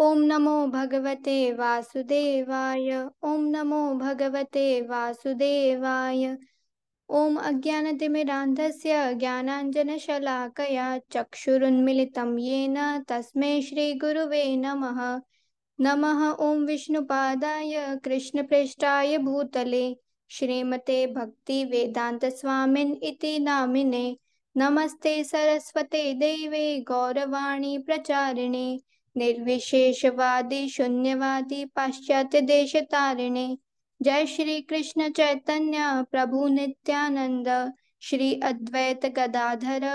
ओम नमो भगवते वासुदेवाय ओम नमो भगवते वासुदेवाय ॐ अज्ञानतिमिरान्धस्य ज्ञानाञ्जनशलाकया चक्षुरुन्मिलितं येन तस्मै श्रीगुरुवे नमः नमः ॐ विष्णुपादाय कृष्णप्रेष्ठाय भूतले श्रीमते भक्तिवेदान्तस्वामिन् इति नामिने नमस्ते सरस्वते देवे गौरवाणी प्रचारिणे निर्विशेषवादी शून्यवादी पाश्चात्य देश तारिणे जय श्री कृष्ण चैतन्य प्रभु नित्यानंद श्री अद्वैत गदाधर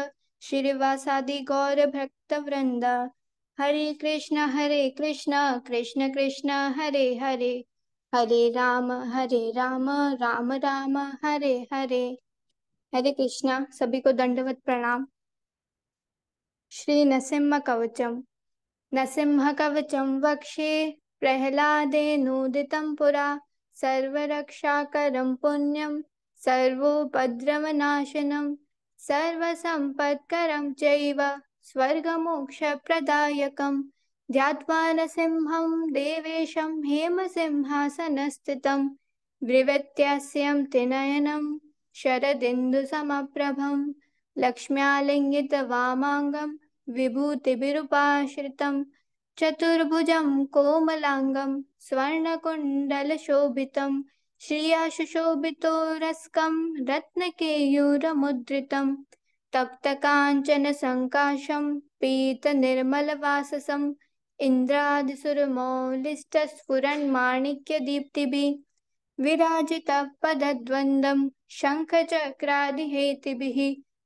श्रीवासादि गौर भक्त वृंद हरे कृष्ण हरे कृष्ण कृष्ण कृष्ण हरे हरे हरे राम हरे राम राम राम हरे हरे हरे कृष्णा सभी को दंडवत प्रणाम श्री नसिम्ह कवचम नसिंहकवचं वक्षे प्रह्लादेनोदितं पुरा सर्वरक्षाकरं पुण्यं सर्वोपद्रवनाशनं सर्वसम्पत्करं चैव स्वर्गमोक्षप्रदायकं ध्यात्वा सिंहासन देवेशं हेमसिंहासनस्थितं ब्रिवत्यास्यं त्रिनयनं शरदिन्दुसमप्रभं लक्ष्म्यालिङ्गितवामाङ्गम् चतुर्भुज कोमलांगं स्वर्णकुंडलशोभित विभूतिभिरुपाश्रितं चतुर्भुजं कोमलाङ्गं स्वर्णकुण्डलशोभितं श्रियाशुशोभितो रस्कं रत्नकेयूरमुद्रितं तप्तकाञ्चनसङ्काशं पीतनिर्मलवाससम् विराजित विराजितपदद्वन्द्वं शङ्खचक्रादिहेतिभिः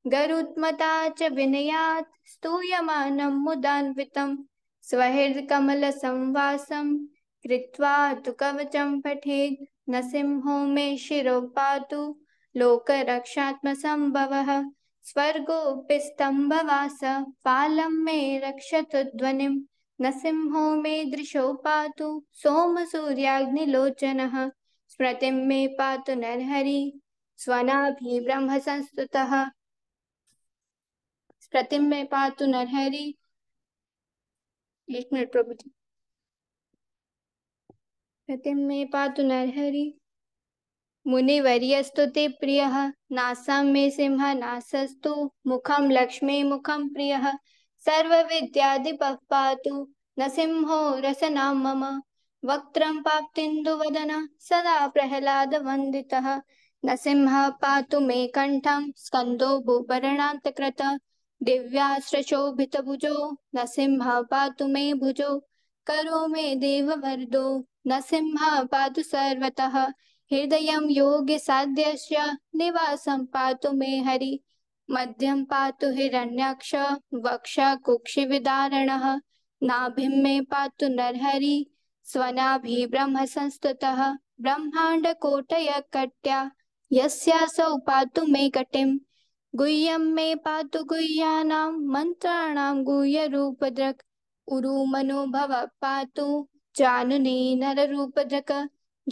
गरुत्मता च विनयात् स्तूयमानं मुदान्वितं संवासम कृत्वा तु कवचं पठेत् न सिंहो मे शिरो रक्षात्म संभव स्वर्गोऽपि स्तम्भवास पालं मे रक्षतु ध्वनिं न सिंहो मे दृशो पातु सोमसूर्याग्निलोचनः स्मृतिं मे पातु नरहरि संस्तुतः प्रतिम में पातु तो नरहरी एक मिनट प्रभु जी प्रतिम में पातु तो नरहरी मुनिवर्यस्तु ते प्रिय नासम मे सिंह नासस्तु मुखम लक्ष्मी मुखम प्रिय सर्वविद्यादिपः पातु नसिंहो रसना मम वक्त्रं वदन सदा प्रह्लादवन्दितः नसिंह पातु मे कंठम स्कंदो भूभरणान्तकृतः दिव्याश्रशोभितभुजो सिंह पातु मे भुजो करो मे न सिंह पातु सर्वतः योग्य साध्य निवास पातु मे हरि मध्यम पातु हिरण्याक्ष वक्ष कुक्षिविदारणः नाभिं मे पातु नरहरि भी ब्रह्म संस्तुतः ब्रह्माण्डकोटय कट्या यस्यासौ पातु मे कटिम गुह्यम मे पातु गुह्यानां मन्त्राणां गुह्यरूपद्रक् उरु मनोभव पातु जानने जंगे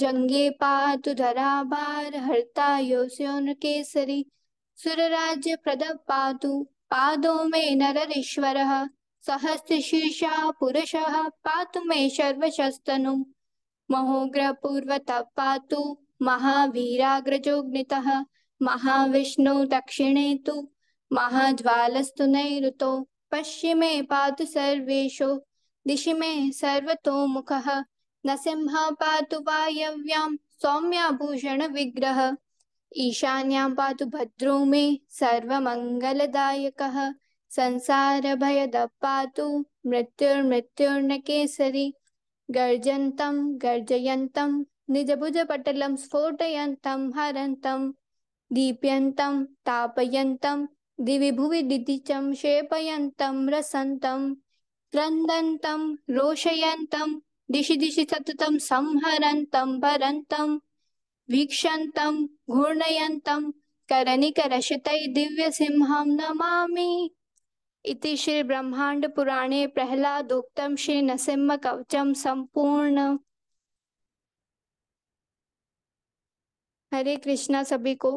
जङ्गे पातु धराभार हर्ता केसरी नृकेसरी प्रद पा पादो मे नररीश्वरः सहस्रशीर्षः पुरुष पा मे शर्वशस्तनु पूर्वत पात महावीराग्रजोऽग्नितः महाविष्णु दक्षिणे तो महाज्वालस्तु नैऋतो पश्चिमे पात सर्वेषु दिशि में सर्वतो मुखः सिंह पातु वायव्यां विग्रह ईशान्यां पात भद्रो मे संसार भयद पात मृत्युर्मृत्युर्न केसरी गर्जन्तं गर्जयन्तं निजभुजपटलं स्फोटयन्तं हरन्तं दीप्यन्तं तापयन्तं दिवि भुवि दिदिचं क्षेपयन्तं रसन्तं क्रन्दन्तं दिशि दिशि दिशि सततं संहरन्तं भरन्तं वीक्षन्तं घूर्णयन्तं करनिकरशितै दिव्यसिंहं नमामि इति श्री ब्रह्मांड पुराणे प्रहलादोक्तम श्री नसिंह कवचम संपूर्ण हरे कृष्णा सभी को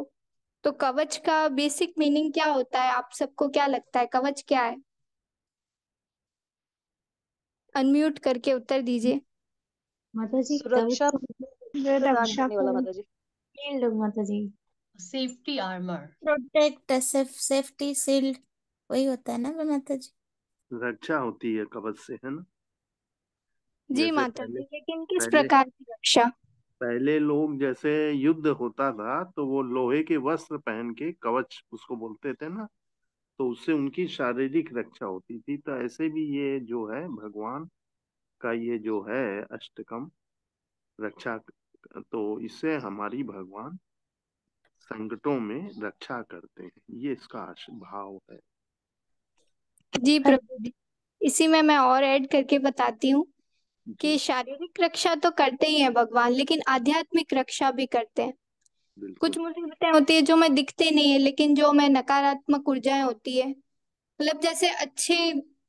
तो कवच का बेसिक मीनिंग क्या होता है आप सबको क्या लगता है कवच क्या है अनम्यूट करके उत्तर दीजिए माता जी सुरक्षा रक्षा जी safety armour protect safety sealed वही होता है ना माता जी रक्षा होती है कवच से है ना जी माता जी लेकिन किस प्रकार की रक्षा पहले लोग जैसे युद्ध होता था तो वो लोहे के वस्त्र पहन के कवच उसको बोलते थे ना तो उससे उनकी शारीरिक रक्षा होती थी तो ऐसे भी ये जो है भगवान का ये जो है अष्टकम रक्षा तो इससे हमारी भगवान संकटों में रक्षा करते हैं ये इसका भाव है जी प्रभु जी इसी में मैं और ऐड करके बताती हूँ कि शारीरिक रक्षा तो करते ही है भगवान लेकिन आध्यात्मिक रक्षा भी करते हैं कुछ मुसीबतें होती है जो मैं दिखते नहीं है लेकिन जो मैं नकारात्मक ऊर्जाएं होती है मतलब जैसे अच्छे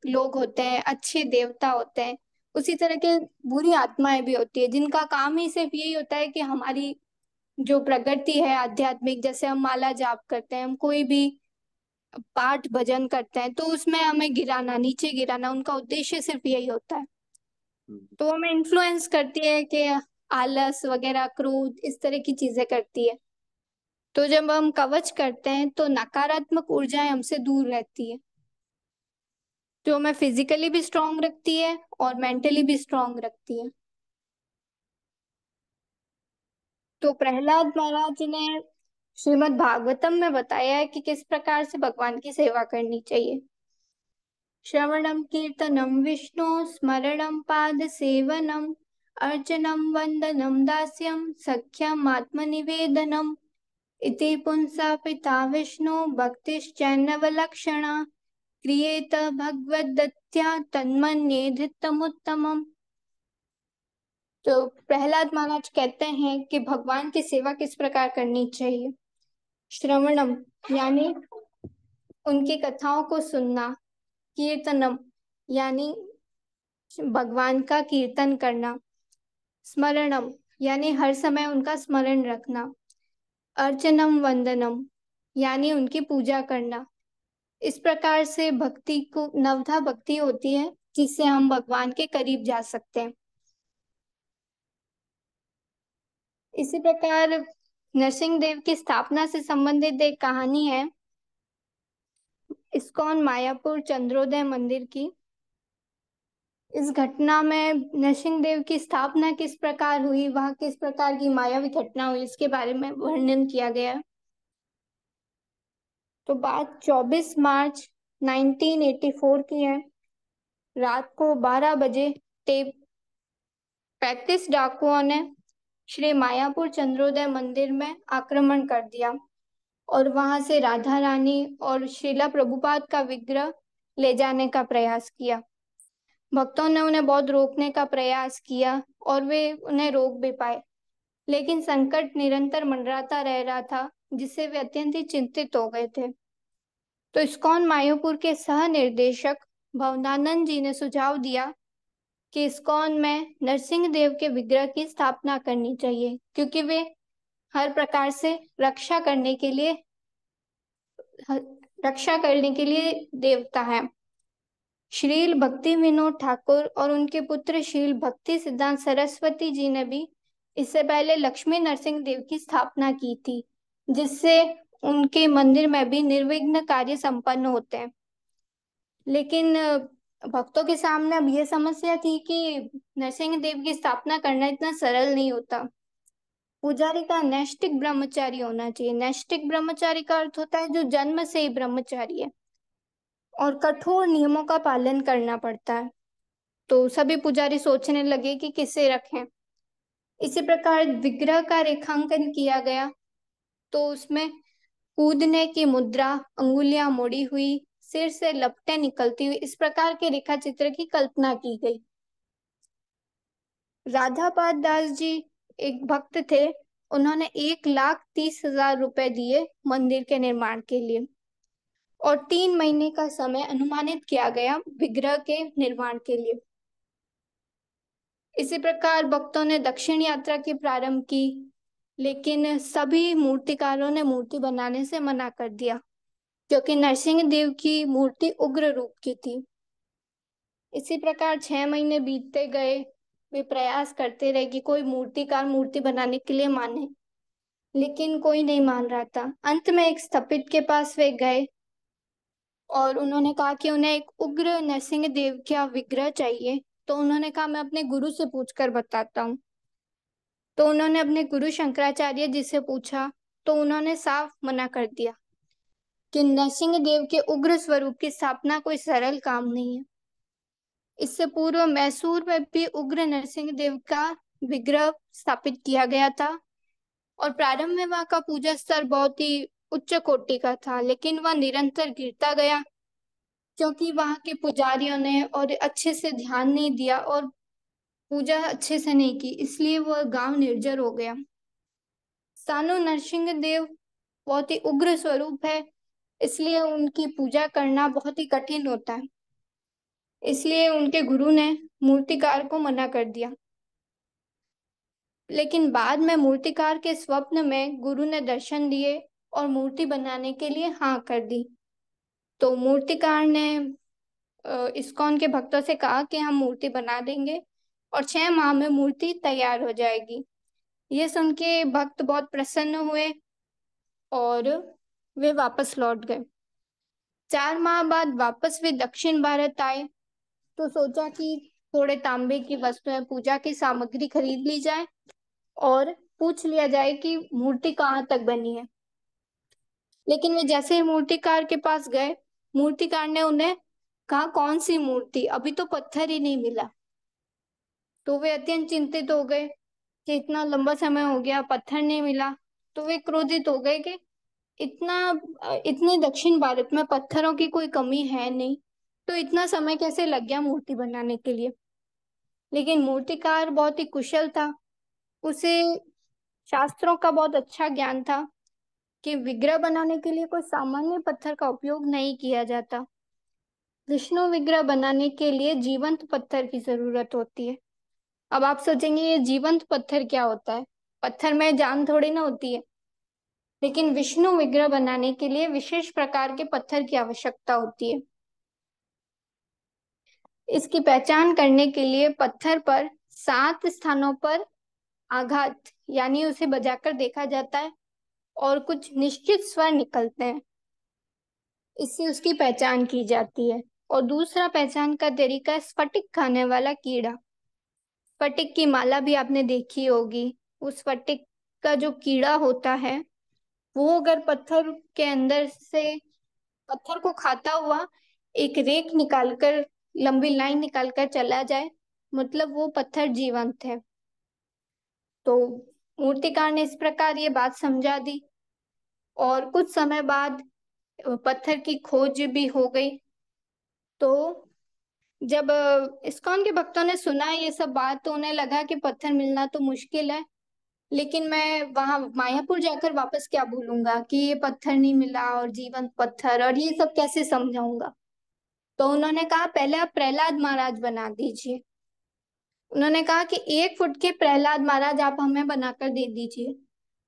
लोग होते हैं अच्छे देवता होते हैं उसी तरह के बुरी आत्माएं भी होती है जिनका काम ही सिर्फ यही होता है कि हमारी जो प्रगति है आध्यात्मिक जैसे हम माला जाप करते हैं हम कोई भी पाठ भजन करते हैं तो उसमें हमें गिराना नीचे गिराना उनका उद्देश्य सिर्फ यही होता है तो वो हमें इन्फ्लुएंस करती है कि आलस वगैरह क्रोध इस तरह की चीजें करती है तो जब हम कवच करते हैं तो नकारात्मक ऊर्जाएं हमसे दूर रहती है जो हमें फिजिकली भी स्ट्रांग रखती है और मेंटली भी स्ट्रांग रखती है तो प्रहलाद महाराज ने श्रीमद भागवतम में बताया है कि किस प्रकार से भगवान की सेवा करनी चाहिए कीर्तनम विष्णु विष्णो पाद पादसेवनम् अर्चनम वंदनम दास्यम सख्यम आत्मनिवेदनम् इति विष्णु भक्ति भक्तिश्चैनवलक्षणा क्रियेत भगवदत्या तन्मन्ये उत्तम तो प्रहलाद महाराज कहते हैं कि भगवान की सेवा किस प्रकार करनी चाहिए श्रवणम यानी उनकी कथाओं को सुनना कीर्तनम यानी भगवान का कीर्तन करना स्मरणम यानी हर समय उनका स्मरण रखना अर्चनम वंदनम यानी उनकी पूजा करना इस प्रकार से भक्ति को नवधा भक्ति होती है जिससे हम भगवान के करीब जा सकते हैं इसी प्रकार नरसिंह देव की स्थापना से संबंधित एक कहानी है इस्कॉन मायापुर चंद्रोदय मंदिर की इस घटना में नरसिंह देव की स्थापना किस प्रकार हुई वहां किस प्रकार की मायावी घटना हुई इसके बारे में वर्णन किया गया तो बात 24 मार्च 1984 की है रात को 12 बजे टेप पैतीस डाकुओं ने श्री मायापुर चंद्रोदय मंदिर में आक्रमण कर दिया और वहां से राधा रानी और श्रीला प्रभुपाद का विग्रह ले जाने का प्रयास किया भक्तों ने उन्हें बहुत रोकने का प्रयास किया और वे उन्हें रोक भी पाए लेकिन संकट निरंतर मंडराता रह रहा था जिससे वे अत्यंत ही चिंतित हो गए थे तो इस्कॉन मायोपुर के सह निर्देशक भवनानंद जी ने सुझाव दिया कि इस्कॉन में नरसिंह देव के विग्रह की स्थापना करनी चाहिए क्योंकि वे हर प्रकार से रक्षा करने के लिए रक्षा करने के लिए देवता है श्रील भक्ति विनोद ठाकुर और उनके पुत्र श्रील भक्ति सिद्धांत सरस्वती जी ने भी इससे पहले लक्ष्मी नरसिंह देव की स्थापना की थी जिससे उनके मंदिर में भी निर्विघ्न कार्य संपन्न होते हैं लेकिन भक्तों के सामने अब यह समस्या थी कि नरसिंह देव की स्थापना करना इतना सरल नहीं होता पुजारी का नैष्टिक ब्रह्मचारी होना चाहिए नैष्टिक ब्रह्मचारी का अर्थ होता है जो जन्म से ही ब्रह्मचारी है और कठोर नियमों का पालन करना पड़ता है तो सभी पुजारी सोचने लगे कि किसे रखें इसी प्रकार विग्रह का रेखांकन किया गया तो उसमें कूदने की मुद्रा अंगुलियां मोड़ी हुई सिर से लपटे निकलती हुई इस प्रकार के रेखा चित्र की कल्पना की गई राधापाद दास जी एक भक्त थे उन्होंने एक लाख तीस हजार रुपए दिए मंदिर के निर्माण के लिए और तीन महीने का समय अनुमानित किया गया विग्रह के निर्माण के लिए इसी प्रकार भक्तों ने दक्षिण यात्रा की प्रारंभ की लेकिन सभी मूर्तिकारों ने मूर्ति बनाने से मना कर दिया क्योंकि नरसिंह देव की मूर्ति उग्र रूप की थी इसी प्रकार छह महीने बीतते गए वे प्रयास करते रहे कि कोई मूर्तिकार मूर्ति बनाने के लिए माने लेकिन कोई नहीं मान रहा था अंत में एक स्थपित के पास वे गए और उन्होंने कहा कि उन्हें एक उग्र नरसिंह देव का विग्रह चाहिए तो उन्होंने कहा मैं अपने गुरु से पूछकर बताता हूँ तो उन्होंने अपने गुरु शंकराचार्य जी से पूछा तो उन्होंने साफ मना कर दिया कि नरसिंह देव के उग्र स्वरूप की स्थापना कोई सरल काम नहीं है इससे पूर्व मैसूर में भी उग्र नरसिंह देव का विग्रह स्थापित किया गया था और प्रारंभ में वहां का पूजा स्तर बहुत ही उच्च कोटि का था लेकिन वह निरंतर गिरता गया क्योंकि वहां के पुजारियों ने और अच्छे से ध्यान नहीं दिया और पूजा अच्छे से नहीं की इसलिए वह गांव निर्जर हो गया सानु नरसिंह देव बहुत ही उग्र स्वरूप है इसलिए उनकी पूजा करना बहुत ही कठिन होता है इसलिए उनके गुरु ने मूर्तिकार को मना कर दिया लेकिन बाद में मूर्तिकार के स्वप्न में गुरु ने दर्शन दिए और मूर्ति बनाने के लिए हाँ कर दी तो मूर्तिकार ने इस्कॉन के भक्तों से कहा कि हम मूर्ति बना देंगे और छह माह में मूर्ति तैयार हो जाएगी ये सुन के भक्त बहुत प्रसन्न हुए और वे वापस लौट गए चार माह बाद वापस वे दक्षिण भारत आए तो सोचा कि थोड़े तांबे की वस्तुएं पूजा की सामग्री खरीद ली जाए और पूछ लिया जाए कि मूर्ति कहाँ तक बनी है लेकिन वे जैसे ही मूर्तिकार के पास गए मूर्तिकार ने उन्हें कहा कौन सी मूर्ति अभी तो पत्थर ही नहीं मिला तो वे अत्यंत चिंतित हो गए कि इतना लंबा समय हो गया पत्थर नहीं मिला तो वे क्रोधित हो गए कि इतना इतने दक्षिण भारत में पत्थरों की कोई कमी है नहीं तो इतना समय कैसे लग गया मूर्ति बनाने के लिए लेकिन मूर्तिकार बहुत ही कुशल था उसे शास्त्रों का बहुत अच्छा ज्ञान था कि विग्रह बनाने के लिए कोई सामान्य पत्थर का उपयोग नहीं किया जाता विष्णु विग्रह बनाने के लिए जीवंत पत्थर की जरूरत होती है अब आप सोचेंगे ये जीवंत पत्थर क्या होता है पत्थर में जान थोड़ी ना होती है लेकिन विष्णु विग्रह बनाने के लिए विशेष प्रकार के पत्थर की आवश्यकता होती है इसकी पहचान करने के लिए पत्थर पर सात स्थानों पर आघात यानी उसे बजाकर देखा जाता है और कुछ निश्चित स्वर निकलते हैं इससे उसकी पहचान की जाती है और दूसरा पहचान का तरीका स्फटिक खाने वाला कीड़ा स्फटिक की माला भी आपने देखी होगी उस स्फटिक का जो कीड़ा होता है वो अगर पत्थर के अंदर से पत्थर को खाता हुआ एक रेख निकालकर लंबी लाइन निकाल कर चला जाए मतलब वो पत्थर जीवंत है तो मूर्तिकार ने इस प्रकार ये बात समझा दी और कुछ समय बाद पत्थर की खोज भी हो गई तो जब इस्कॉन के भक्तों ने सुना ये सब बात तो उन्हें लगा कि पत्थर मिलना तो मुश्किल है लेकिन मैं वहां मायापुर जाकर वापस क्या भूलूंगा कि ये पत्थर नहीं मिला और जीवंत पत्थर और ये सब कैसे समझाऊंगा तो उन्होंने कहा पहले आप प्रहलाद महाराज बना दीजिए उन्होंने कहा कि एक फुट के प्रहलाद महाराज आप हमें बनाकर दे दीजिए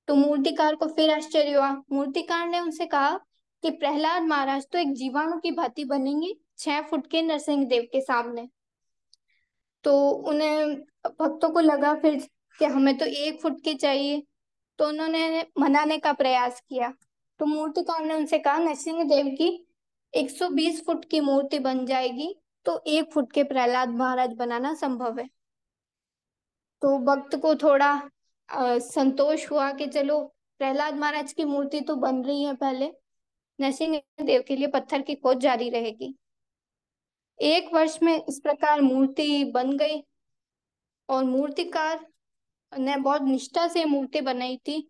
तो मूर्तिकार को फिर आश्चर्य हुआ मूर्तिकार ने उनसे कहा कि प्रहलाद महाराज तो एक जीवाणु की भांति बनेंगे छह फुट के नरसिंह देव के सामने तो उन्हें भक्तों को लगा फिर कि हमें तो एक फुट के चाहिए तो उन्होंने मनाने का प्रयास किया तो मूर्तिकार ने उनसे कहा नरसिंह देव की 120 फुट की मूर्ति बन जाएगी तो एक फुट के प्रहलाद महाराज बनाना संभव है तो भक्त को थोड़ा संतोष हुआ कि चलो प्रहलाद महाराज की मूर्ति तो बन रही है पहले नरसिंह देव के लिए पत्थर की खोज जारी रहेगी एक वर्ष में इस प्रकार मूर्ति बन गई और मूर्तिकार ने बहुत निष्ठा से मूर्ति बनाई थी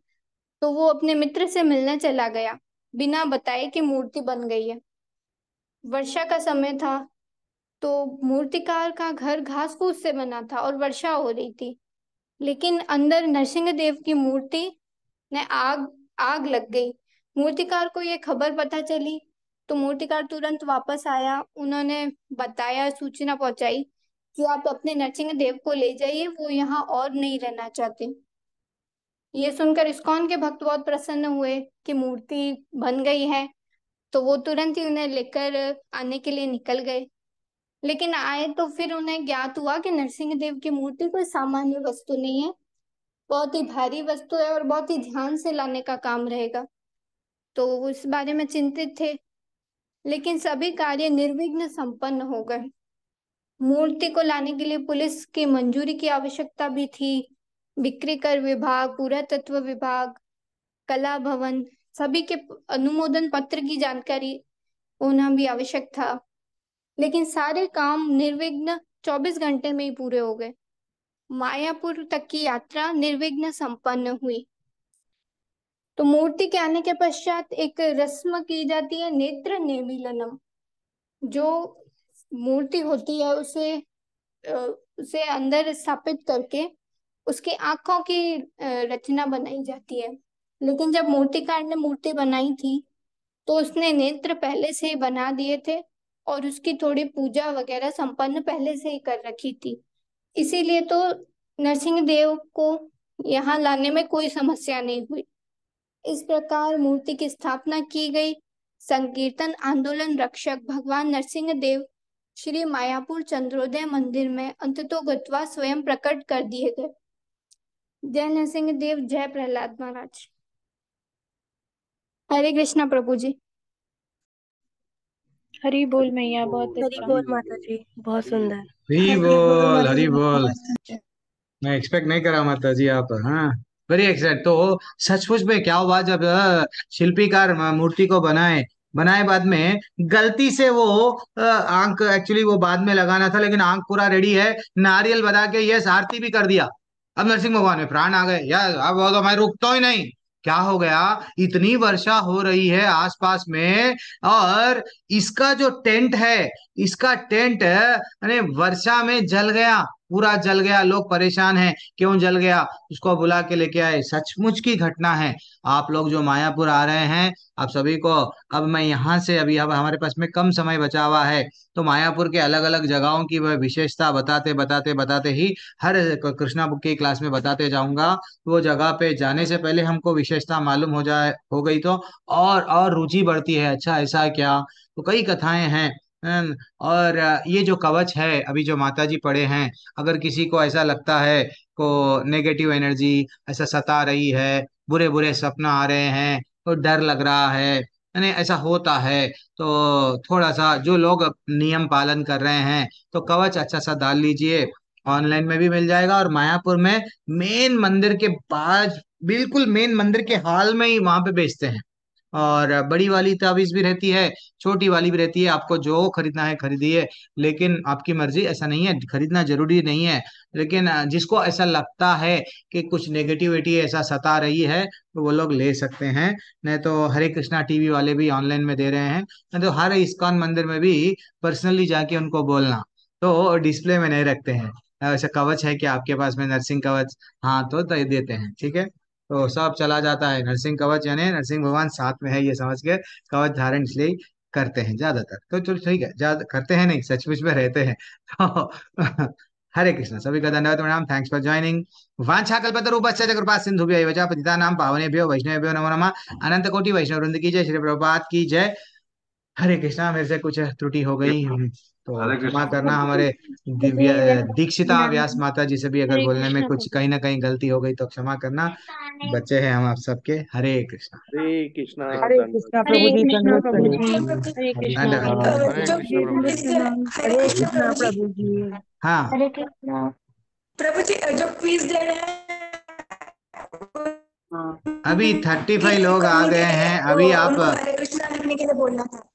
तो वो अपने मित्र से मिलने चला गया बिना बताए कि मूर्ति बन गई है वर्षा का समय था तो मूर्तिकार का घर घास फूस से बना था और वर्षा हो रही थी लेकिन अंदर नरसिंह देव की मूर्ति ने आग आग लग गई मूर्तिकार को ये खबर पता चली तो मूर्तिकार तुरंत वापस आया उन्होंने बताया सूचना पहुंचाई कि आप अपने नरसिंह देव को ले जाइए वो यहाँ और नहीं रहना चाहते ये सुनकर इस्कॉन के भक्त बहुत प्रसन्न हुए कि मूर्ति बन गई है तो वो तुरंत ही उन्हें लेकर आने के लिए निकल गए लेकिन आए तो फिर उन्हें ज्ञात हुआ कि नरसिंह देव की मूर्ति कोई सामान्य वस्तु नहीं है बहुत ही भारी वस्तु है और बहुत ही ध्यान से लाने का काम रहेगा तो उस बारे में चिंतित थे लेकिन सभी कार्य निर्विघ्न संपन्न हो गए मूर्ति को लाने के लिए पुलिस की मंजूरी की आवश्यकता भी थी बिक्री कर विभाग पुरातत्व विभाग कला भवन सभी के अनुमोदन पत्र की जानकारी होना भी आवश्यक था लेकिन सारे काम निर्विघ्न 24 घंटे में ही पूरे हो गए मायापुर तक की यात्रा निर्विघ्न संपन्न हुई तो मूर्ति के आने के पश्चात एक रस्म की जाती है नेत्र नेमिलनम जो मूर्ति होती है उसे उसे अंदर स्थापित करके उसकी आंखों की रचना बनाई जाती है लेकिन जब मूर्तिकार ने मूर्ति बनाई थी तो उसने नेत्र पहले से ही बना दिए थे और उसकी थोड़ी पूजा वगैरह संपन्न पहले से ही कर रखी थी इसीलिए तो नरसिंह देव को यहाँ लाने में कोई समस्या नहीं हुई इस प्रकार मूर्ति की स्थापना की गई संकीर्तन आंदोलन रक्षक भगवान नरसिंह देव श्री मायापुर चंद्रोदय मंदिर में अंततोगत्वा स्वयं प्रकट कर दिए गए जय नरसिंह देव जय प्रहलाद महाराज हरे कृष्णा प्रभु जी हरी बोल मैया बहुत हरी अच्छा। बोल माता जी बहुत सुंदर हरी बोल हरी बोल अच्छा। मैं एक्सपेक्ट नहीं करा माता जी आप हाँ वेरी एक्साइट तो सचमुच में क्या हुआ जब शिल्पीकार मूर्ति को बनाए बनाए बाद में गलती से वो आंख एक्चुअली वो बाद में लगाना था लेकिन आंख पूरा रेडी है नारियल बना के यस आरती भी कर दिया अब नरसिंह भगवान में प्राण आ गए यार अब तो मैं रुकता ही नहीं क्या हो गया इतनी वर्षा हो रही है आसपास में और इसका जो टेंट है इसका टेंट अरे वर्षा में जल गया पूरा जल गया लोग परेशान हैं क्यों जल गया उसको बुला के लेके आए सचमुच की घटना है आप लोग जो मायापुर आ रहे हैं आप सभी को अब मैं यहाँ से अभी अब हमारे पास में कम समय बचा हुआ है तो मायापुर के अलग अलग जगहों की वह विशेषता बताते बताते बताते ही हर कृष्णा बुक की क्लास में बताते जाऊंगा वो जगह पे जाने से पहले हमको विशेषता मालूम हो जाए हो गई तो और और रुचि बढ़ती है अच्छा ऐसा क्या तो कई कथाएं हैं हम्म, और ये जो कवच है अभी जो माता जी पड़े हैं अगर किसी को ऐसा लगता है को नेगेटिव एनर्जी ऐसा सता रही है बुरे बुरे सपना आ रहे हैं तो डर लग रहा है यानी ऐसा होता है तो थोड़ा सा जो लोग नियम पालन कर रहे हैं तो कवच अच्छा सा डाल लीजिए ऑनलाइन में भी मिल जाएगा और मायापुर में मेन मंदिर के बाद बिल्कुल मेन मंदिर के हाल में ही वहां पे बेचते हैं और बड़ी वाली ताबीज भी रहती है छोटी वाली भी रहती है आपको जो खरीदना है खरीदिए लेकिन आपकी मर्जी ऐसा नहीं है खरीदना जरूरी नहीं है लेकिन जिसको ऐसा लगता है कि कुछ नेगेटिविटी ऐसा सता रही है तो वो लोग ले सकते हैं नहीं तो हरे कृष्णा टीवी वाले भी ऑनलाइन में दे रहे हैं नहीं तो हर इस्कॉन मंदिर में भी पर्सनली जाके उनको बोलना तो डिस्प्ले में नहीं रखते हैं ऐसा कवच है कि आपके पास में नर्सिंग कवच हाँ तो देते हैं ठीक है तो सब चला जाता है नरसिंह कवच यानी नरसिंह भगवान साथ में है ये समझ के कवच धारण इसलिए करते हैं ज्यादातर तो चलो ठीक है ज्यादा करते हैं नहीं सचमुच में रहते हैं तो हरे कृष्ण सभी का धन्यवाद प्रणाम थैंक्स फॉर ज्वाइनिंग वांछा कल्पतरूपस्य च कृपा सिंधु भी वचा पतिता नाम वैष्णव भ्यो नमो नमा अनंत कोटि वैष्णव वृंद की जय श्री प्रभात की जय हरे कृष्णा मेरे से कुछ त्रुटि हो गई तो क्षमा करना हमारे दिव्य दीक्षिता व्यास माता जी से भी अगर बोलने में कुछ कहीं ना कहीं गलती हो गई तो क्षमा करना बच्चे हैं हम आप सबके हरे कृष्णा हरे कृष्णा हरे कृष्णा प्रभु जी हरे प्रभु जी हाँ प्रभु जी जो फीस दे रहे हैं हाँ। अभी थर्टी हम्म। फाइव लोग आ गए हैं अभी आप कृष्णा बोलना था